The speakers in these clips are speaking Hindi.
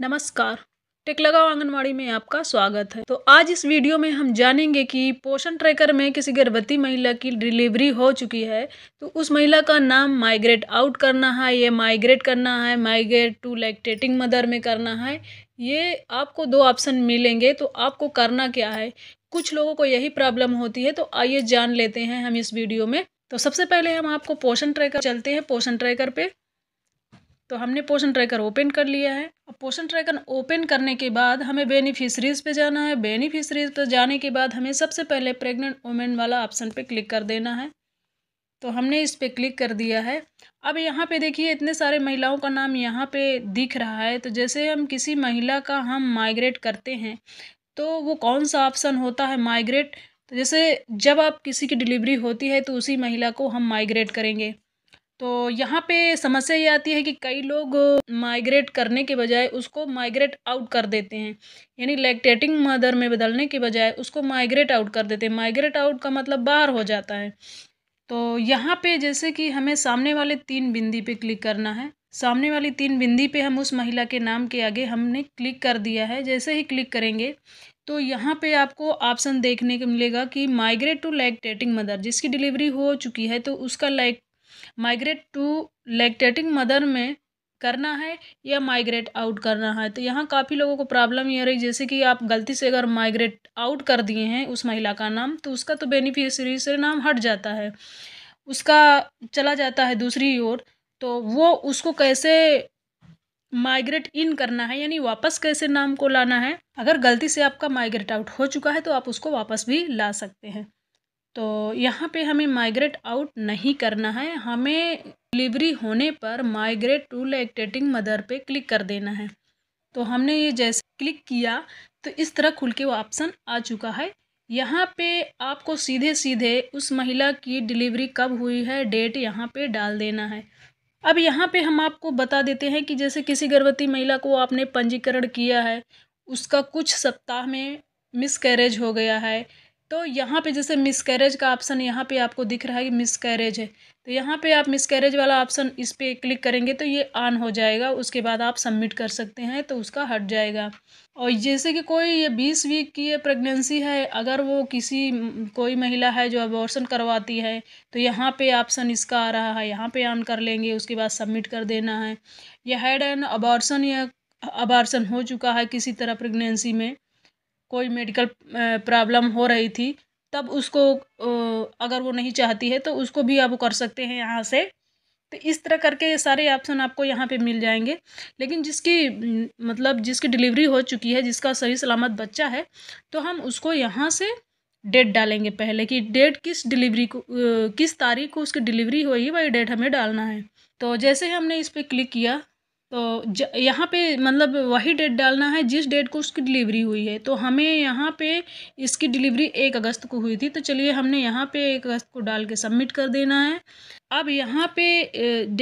नमस्कार टेक लगाओ आंगनवाड़ी में आपका स्वागत है तो आज इस वीडियो में हम जानेंगे कि पोषण ट्रैकर में किसी गर्भवती महिला की डिलीवरी हो चुकी है तो उस महिला का नाम माइग्रेट आउट करना है ये माइग्रेट करना है माइग्रेट टू लैक्टेटिंग मदर में करना है ये आपको दो ऑप्शन मिलेंगे तो आपको करना क्या है कुछ लोगों को यही प्रॉब्लम होती है तो आइए जान लेते हैं हम इस वीडियो में तो सबसे पहले हम आपको पोषण ट्रैकर चलते हैं पोषण ट्रैकर पे तो हमने पोषण ट्रैकर ओपन कर लिया है अब पोषण ट्रैकर ओपन करने के बाद हमें बेनिफिशरीज पे जाना है बेनिफिशरीज पे जाने के बाद हमें सबसे पहले प्रेग्नेंट वोमेन वाला ऑप्शन पे क्लिक कर देना है तो हमने इस पर क्लिक कर दिया है अब यहाँ पे देखिए इतने सारे महिलाओं का नाम यहाँ पे दिख रहा है तो जैसे हम किसी महिला का हम माइग्रेट करते हैं तो वो कौन सा ऑप्शन होता है माइग्रेट तो जैसे जब आप किसी की डिलीवरी होती है तो उसी महिला को हम माइग्रेट करेंगे तो यहाँ पे समस्या ये आती है कि कई लोग माइग्रेट करने के बजाय उसको माइग्रेट आउट कर देते हैं यानी लैक्टेटिंग मदर में बदलने के बजाय उसको माइग्रेट आउट कर देते हैं माइग्रेट आउट का मतलब बाहर हो जाता है तो यहाँ पे जैसे कि हमें सामने वाले तीन बिंदी पे क्लिक करना है सामने वाली तीन बिंदी पे हम उस महिला के नाम के आगे हमने क्लिक कर दिया है जैसे ही क्लिक करेंगे तो यहाँ पे आपको ऑप्शन देखने को मिलेगा कि माइग्रेट टू लैक्टेटिंग मदर जिसकी डिलीवरी हो चुकी है तो उसका लैक माइग्रेट टू लैक्टेटिंग मदर में करना है या माइग्रेट आउट करना है तो यहाँ काफ़ी लोगों को प्रॉब्लम ये रही जैसे कि आप गलती से अगर माइग्रेट आउट कर दिए हैं उस महिला का नाम तो उसका तो बेनिफिशरी से नाम हट जाता है उसका चला जाता है दूसरी ओर तो वो उसको कैसे माइग्रेट इन करना है यानी वापस कैसे नाम को लाना है अगर गलती से आपका माइग्रेट आउट हो चुका है तो आप उसको वापस भी ला सकते हैं तो यहाँ पे हमें माइग्रेट आउट नहीं करना है हमें डिलीवरी होने पर माइग्रेट टू लैक्टेटिंग मदर पे क्लिक कर देना है तो हमने ये जैसे क्लिक किया तो इस तरह खुल के वो ऑप्शन आ चुका है यहाँ पे आपको सीधे सीधे उस महिला की डिलीवरी कब हुई है डेट यहाँ पे डाल देना है अब यहाँ पे हम आपको बता देते हैं कि जैसे किसी गर्भवती महिला को आपने पंजीकरण किया है उसका कुछ सप्ताह में मिसकैरेज हो गया है तो यहाँ पे जैसे मिसकैरेज का ऑप्शन यहाँ पे आपको दिख रहा है कि मिसकैरेज है तो यहाँ पे आप मिसकैरेज वाला ऑप्शन इस पर क्लिक करेंगे तो ये ऑन हो जाएगा उसके बाद आप सबमिट कर सकते हैं तो उसका हट जाएगा और जैसे कि कोई ये बीस वीक की ये प्रेगनेंसी है अगर वो किसी कोई महिला है जो अबॉर्सन करवाती है तो यहाँ पे ऑप्शन इसका आ रहा है यहाँ पे ऑन कर लेंगे उसके बाद सबमिट कर देना है यह हेड एंड अबॉर्सन या अबॉर्सन हो चुका है किसी तरह प्रेगनेंसी में कोई मेडिकल प्रॉब्लम हो रही थी तब उसको अगर वो नहीं चाहती है तो उसको भी आप कर सकते हैं यहाँ से तो इस तरह करके ये सारे ऑप्शन आपको यहाँ पे मिल जाएंगे लेकिन जिसकी मतलब जिसकी डिलीवरी हो चुकी है जिसका सही सलामत बच्चा है तो हम उसको यहाँ से डेट डालेंगे पहले कि डेट किस डिलीवरी को किस तारीख को उसकी डिलीवरी हुई वही डेट हमें डालना है तो जैसे ही हमने इस पर क्लिक किया तो ज यहाँ पर मतलब वही डेट डालना है जिस डेट को उसकी डिलीवरी हुई है तो हमें यहाँ पे इसकी डिलीवरी एक अगस्त को हुई थी तो चलिए हमने यहाँ पे एक अगस्त को डाल के सबमिट कर देना है अब यहाँ पे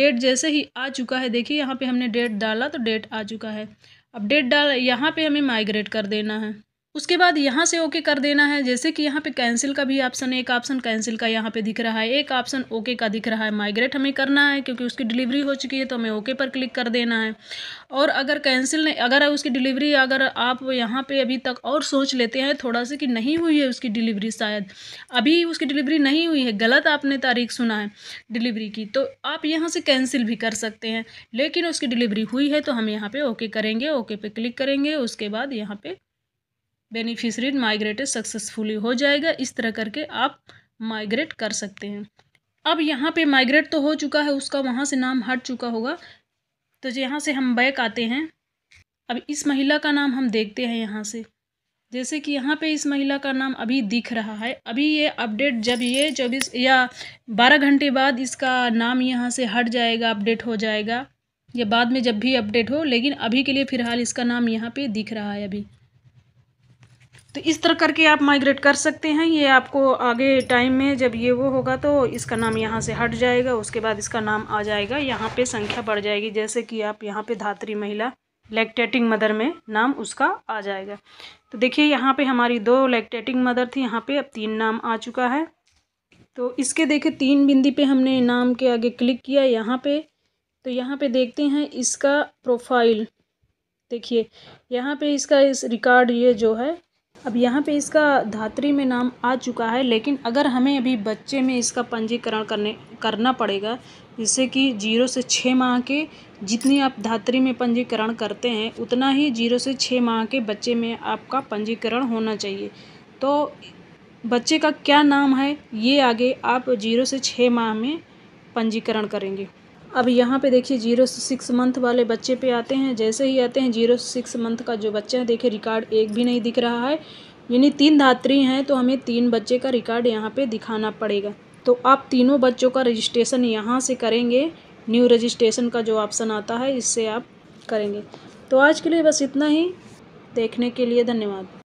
डेट जैसे ही आ चुका है देखिए यहाँ पे हमने डेट डाला तो डेट आ चुका है अब डेट डाल यहाँ पे हमें माइग्रेट कर देना है उसके बाद यहाँ से ओके कर देना है जैसे कि यहाँ पे कैंसिल का भी ऑप्शन एक ऑप्शन कैंसिल का यहाँ पे दिख रहा है एक ऑप्शन ओके का दिख रहा है माइग्रेट हमें करना है क्योंकि उसकी डिलीवरी हो चुकी है तो हमें ओके पर क्लिक कर देना है और अगर कैंसिल नहीं अगर उसकी डिलीवरी अगर आप यहाँ पे अभी तक और सोच लेते हैं थोड़ा सा कि नहीं हुई है उसकी डिलीवरी शायद अभी उसकी डिलीवरी नहीं हुई है गलत आपने तारीख सुना है डिलीवरी की तो आप यहाँ से कैंसिल भी कर सकते हैं लेकिन उसकी डिलीवरी हुई है तो हम यहाँ पर ओके करेंगे ओके पर क्लिक करेंगे उसके बाद यहाँ पर बेनिफिशरी माइग्रेटेड सक्सेसफुली हो जाएगा इस तरह करके आप माइग्रेट कर सकते हैं अब यहाँ पे माइग्रेट तो हो चुका है उसका वहाँ से नाम हट चुका होगा तो यहाँ से हम बैक आते हैं अब इस महिला का नाम हम देखते हैं यहाँ से जैसे कि यहाँ पे इस महिला का नाम अभी दिख रहा है अभी ये अपडेट जब ये चौबीस या बारह घंटे बाद इसका नाम यहाँ से हट जाएगा अपडेट हो जाएगा या बाद में जब भी अपडेट हो लेकिन अभी के लिए फ़िलहाल इसका नाम यहाँ पर दिख रहा है अभी तो इस तरह करके आप माइग्रेट कर सकते हैं ये आपको आगे टाइम में जब ये वो होगा तो इसका नाम यहाँ से हट जाएगा उसके बाद इसका नाम आ जाएगा यहाँ पे संख्या बढ़ जाएगी जैसे कि आप यहाँ पे धात्री महिला लैक्टेटिंग मदर में नाम उसका आ जाएगा तो देखिए यहाँ पे हमारी दो लैक्टेटिंग मदर थी यहाँ पर अब तीन नाम आ चुका है तो इसके देखे तीन बिंदी पर हमने नाम के आगे क्लिक किया यहाँ पर तो यहाँ पर देखते हैं इसका प्रोफाइल देखिए यहाँ पे इसका इस रिकॉर्ड ये जो है अब यहाँ पे इसका धात्री में नाम आ चुका है लेकिन अगर हमें अभी बच्चे में इसका पंजीकरण करने करना पड़ेगा जिससे कि जीरो से छः माह के जितनी आप धात्री में पंजीकरण करते हैं उतना ही जीरो से छः माह के बच्चे में आपका पंजीकरण होना चाहिए तो बच्चे का क्या नाम है ये आगे आप जीरो से छः माह में पंजीकरण करेंगे अब यहाँ पे देखिए जीरो से सिक्स मंथ वाले बच्चे पे आते हैं जैसे ही आते हैं जीरो से सिक्स मंथ का जो बच्चा है देखिए रिकॉर्ड एक भी नहीं दिख रहा है यानी तीन धात्री हैं तो हमें तीन बच्चे का रिकॉर्ड यहाँ पे दिखाना पड़ेगा तो आप तीनों बच्चों का रजिस्ट्रेशन यहाँ से करेंगे न्यू रजिस्ट्रेशन का जो ऑप्शन आता है इससे आप करेंगे तो आज के लिए बस इतना ही देखने के लिए धन्यवाद